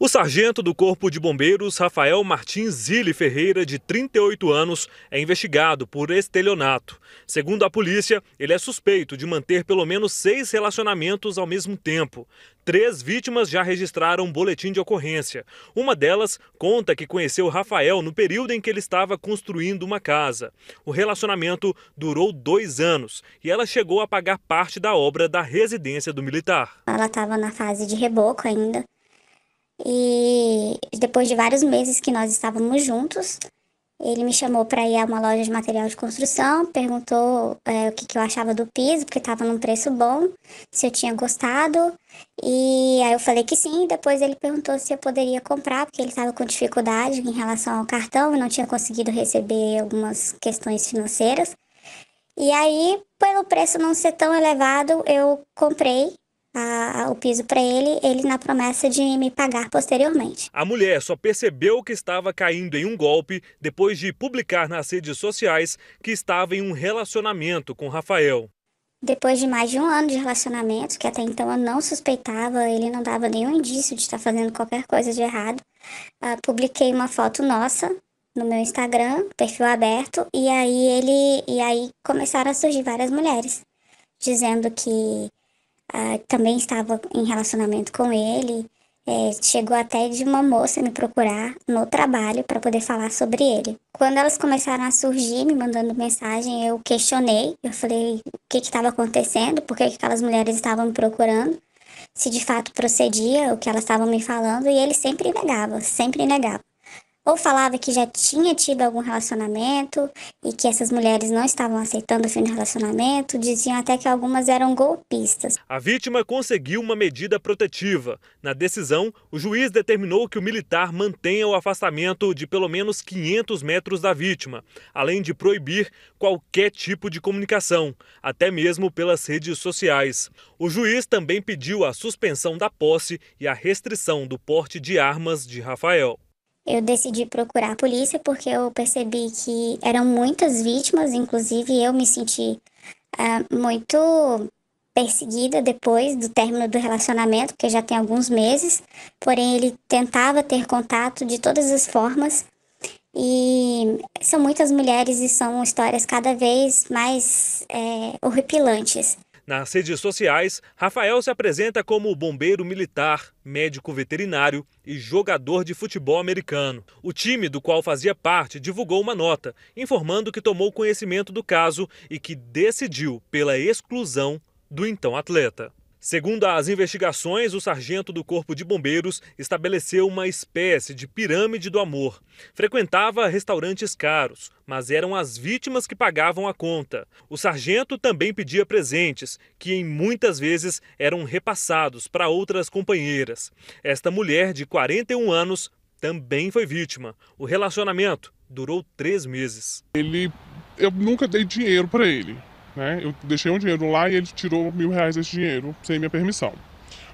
O sargento do Corpo de Bombeiros, Rafael Martins Zilli Ferreira, de 38 anos, é investigado por estelionato. Segundo a polícia, ele é suspeito de manter pelo menos seis relacionamentos ao mesmo tempo. Três vítimas já registraram um boletim de ocorrência. Uma delas conta que conheceu Rafael no período em que ele estava construindo uma casa. O relacionamento durou dois anos e ela chegou a pagar parte da obra da residência do militar. Ela estava na fase de reboco ainda. E depois de vários meses que nós estávamos juntos, ele me chamou para ir a uma loja de material de construção, perguntou é, o que, que, eu achava do piso, porque estava num preço bom, se eu tinha gostado. E aí eu falei que sim. Depois ele perguntou se eu poderia comprar, porque ele estava com dificuldade em relação ao cartão, não tinha conseguido receber algumas questões financeiras. E aí, pelo preço não ser tão elevado, eu comprei a, o piso para ele, ele na promessa de me pagar posteriormente. A mulher só percebeu que estava caindo em um golpe depois de publicar nas redes sociais que estava em um relacionamento com Rafael. Depois de mais de um ano de relacionamento, que até então eu não suspeitava, ele não dava nenhum indício de estar fazendo qualquer coisa de errado, uh, publiquei uma foto nossa no meu Instagram, perfil aberto, e aí ele e aí começaram a surgir várias mulheres dizendo que ah, também estava em relacionamento com ele. É, chegou até de uma moça me procurar no trabalho para poder falar sobre ele. Quando elas começaram a surgir me mandando mensagem, eu questionei, eu falei o que estava acontecendo, por que aquelas mulheres estavam me procurando, se de fato procedia o que elas estavam me falando, e ele sempre negava, sempre negava ou falava que já tinha tido algum relacionamento e que essas mulheres não estavam aceitando o fim do relacionamento, diziam até que algumas eram golpistas. A vítima conseguiu uma medida protetiva. Na decisão, o juiz determinou que o militar mantenha o afastamento de pelo menos 500 metros da vítima, além de proibir qualquer tipo de comunicação, até mesmo pelas redes sociais. O juiz também pediu a suspensão da posse e a restrição do porte de armas de Rafael eu decidi procurar a polícia porque eu percebi que eram muitas vítimas, inclusive eu me senti uh, muito perseguida depois do término do relacionamento, que já tem alguns meses, porém ele tentava ter contato de todas as formas. E são muitas mulheres e são histórias cada vez mais é, horripilantes. Nas redes sociais, Rafael se apresenta como bombeiro militar, médico veterinário e jogador de futebol americano. O time do qual fazia parte divulgou uma nota informando que tomou conhecimento do caso e que decidiu pela exclusão do então atleta. Segundo as investigações, o sargento do Corpo de Bombeiros estabeleceu uma espécie de pirâmide do amor. Frequentava restaurantes caros, mas eram as vítimas que pagavam a conta. O sargento também pedia presentes, que em muitas vezes eram repassados para outras companheiras. Esta mulher de 41 anos também foi vítima. O relacionamento durou três meses. Ele, eu nunca dei dinheiro para ele. Né? Eu deixei um dinheiro lá e ele tirou mil reais desse dinheiro, sem minha permissão.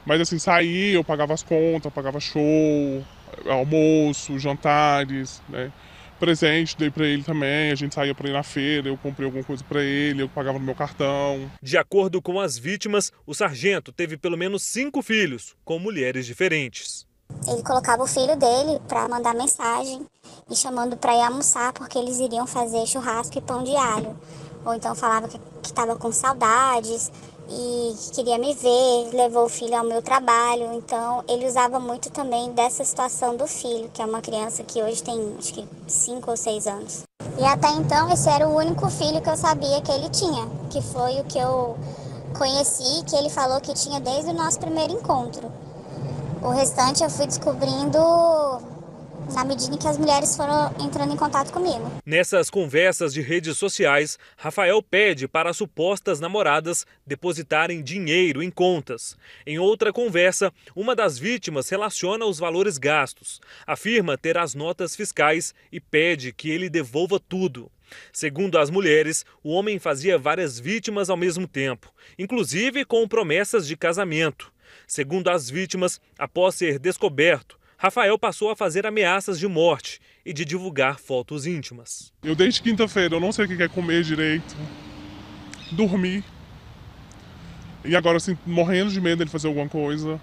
Mas assim, saí, eu pagava as contas, pagava show, almoço, jantares, né? presente, dei para ele também. A gente saía para ir na feira, eu comprei alguma coisa para ele, eu pagava no meu cartão. De acordo com as vítimas, o sargento teve pelo menos cinco filhos, com mulheres diferentes. Ele colocava o filho dele para mandar mensagem e chamando para ir almoçar, porque eles iriam fazer churrasco e pão de alho ou então falava que estava com saudades e que queria me ver, levou o filho ao meu trabalho. Então, ele usava muito também dessa situação do filho, que é uma criança que hoje tem acho que 5 ou 6 anos. E até então, esse era o único filho que eu sabia que ele tinha, que foi o que eu conheci, que ele falou que tinha desde o nosso primeiro encontro. O restante eu fui descobrindo na medida em que as mulheres foram entrando em contato comigo. Nessas conversas de redes sociais, Rafael pede para as supostas namoradas depositarem dinheiro em contas. Em outra conversa, uma das vítimas relaciona os valores gastos, afirma ter as notas fiscais e pede que ele devolva tudo. Segundo as mulheres, o homem fazia várias vítimas ao mesmo tempo, inclusive com promessas de casamento. Segundo as vítimas, após ser descoberto, Rafael passou a fazer ameaças de morte e de divulgar fotos íntimas. Eu desde quinta-feira, eu não sei o que é comer direito, dormir. E agora, assim, morrendo de medo de fazer alguma coisa.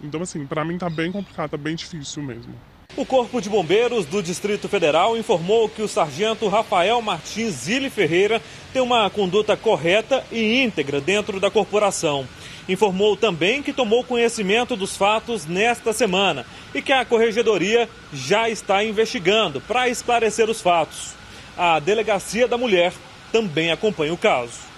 Então, assim, para mim tá bem complicado, tá bem difícil mesmo. O Corpo de Bombeiros do Distrito Federal informou que o sargento Rafael Martins Zilli Ferreira tem uma conduta correta e íntegra dentro da corporação informou também que tomou conhecimento dos fatos nesta semana e que a corregedoria já está investigando para esclarecer os fatos. A delegacia da mulher também acompanha o caso.